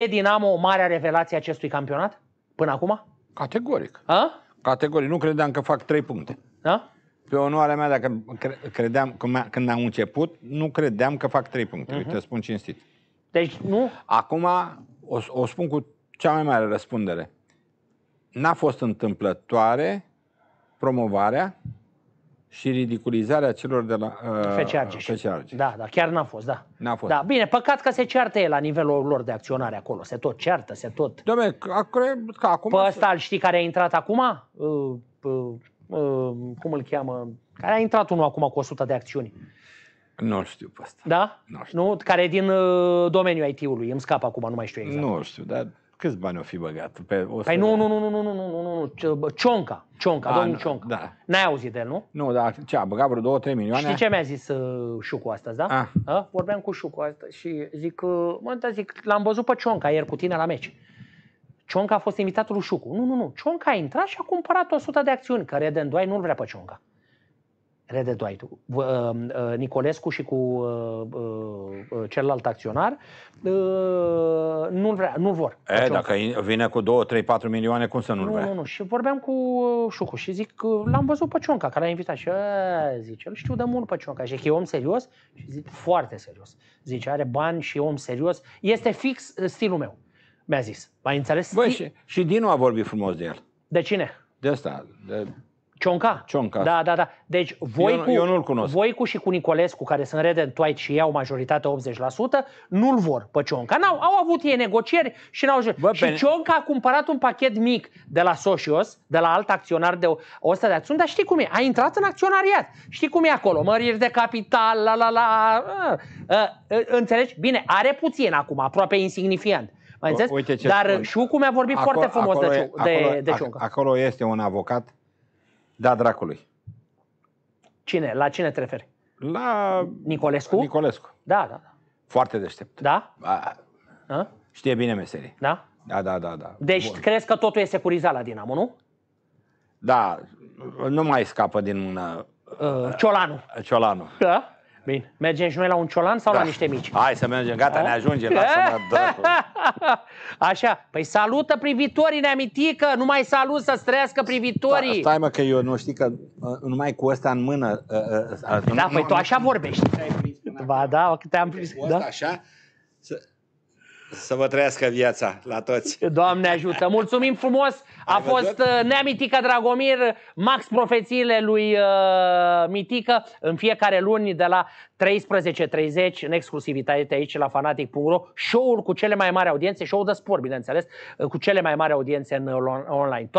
E Dinamo marea revelație acestui campionat până acum? Categoric. A? Categoric. Nu credeam că fac trei puncte. Da? Pe onoarea mea, dacă credeam, când am început, nu credeam că fac trei puncte. Uh-huh. Uite, spun cinstit. Deci nu? Acum o, o spun cu cea mai mare răspundere. N-a fost întâmplătoare promovarea și ridiculizarea celor de la uh, FC Argeș. Da, da, chiar n-a fost, da. N-a fost. Da, bine, păcat că se ceartă el la nivelul lor de acționare acolo, se tot ceartă, se tot... Doamne, cred că acum... Pe ăsta, se... știi care a intrat acum? Uh, uh, uh, cum îl cheamă? Care a intrat unul acum cu 100 de acțiuni. Nu știu pe asta. Da? Nu, știu. nu? Care e din uh, domeniul IT-ului, îmi scap acum, nu mai știu exact. Nu știu, dar Câți bani o fi băgat? Pe 100 păi nu, nu, nu, nu, nu, nu, nu, nu, nu, nu, Cionca, Cionca, ah, domnul da, Cionca. Da. N-ai auzit de el, nu? Nu, dar ce, a băgat vreo 2-3 milioane? Știi ce mi-a zis uh, Șucu astăzi, da? A. Ah. A? Vorbeam cu Șucu astăzi și zic, uh, mă, da, zic, l-am văzut pe Cionca ieri cu tine la meci. Cionca a fost invitatul lui Șucu. Nu, nu, nu, Cionca a intrat și a cumpărat 100 de acțiuni, care de nu-l vrea pe Cionca. Rede um, uh, Nicolescu și cu uh, uh, celălalt acționar, nu vrea, nu vor. E, deci dacă fel. vine cu 2, 3, 4 milioane, cum să nu-l nu, vrea? Nu, nu, și vorbeam cu Șucu și zic l-am văzut pe Cionca, care l-a invitat și zice, îl știu de mult pe Cionca. Și e om serios? Și zic, foarte serios. Zice, are bani și e om serios. Este fix stilul meu, mi-a zis. Mai înțeles? Băi, și, și Dinu a vorbit frumos de el. De cine? De asta, de Cionca. Cionca. Da, da, da. Deci voi eu, cu, eu nu-l cunosc. Voicu și cu Nicolescu, care sunt rede în toait și iau majoritatea 80%, nu-l vor pe Cionca. N-au, au avut ei negocieri și n-au Bă, Și pe... Cionca a cumpărat un pachet mic de la Socios, de la alt acționar de 100 de acțiuni, dar știi cum e? A intrat în acționariat. Știi cum e acolo? Măriri de capital, la la la... Înțelegi? Bine, are puțin acum, aproape insignifiant. Mai Uite ce Dar spun. Șucu mi-a vorbit acolo, foarte frumos acolo, de, de, acolo, de Cionca. Acolo este un avocat da, dracului. Cine? La cine te referi? La Nicolescu? Nicolescu. Da, da, da. Foarte deștept. Da? A, A? Știe bine meserii. Da? Da, da, da, da. Deci Bun. crezi că totul e securizat la Dinamo, nu? Da, nu mai scapă din mână. Uh, Ciolanu. Ciolanu. Da? Bine. Mergem și noi la un ciolan sau da. la niște mici? Hai să mergem, gata, A? ne ajungem. lasă-mă dă Așa, păi salută privitorii, neamitică, nu mai salut să străiască privitorii. Stai, stai mă că eu nu știu că numai cu ăsta în mână... Uh, uh, da, nu, păi nu, tu așa vorbești. Ba da, că te-am prins. Cu da? așa, să, să vă trăiască viața la toți. Doamne ajută! Mulțumim frumos! A Ai fost văzut? Uh, Neamitica Dragomir, Max Profețiile lui uh, Mitică, în fiecare luni de la 13.30, în exclusivitate aici la fanatic.ro, show-ul cu cele mai mari audiențe, show de sport, bineînțeles, uh, cu cele mai mari audiențe în online.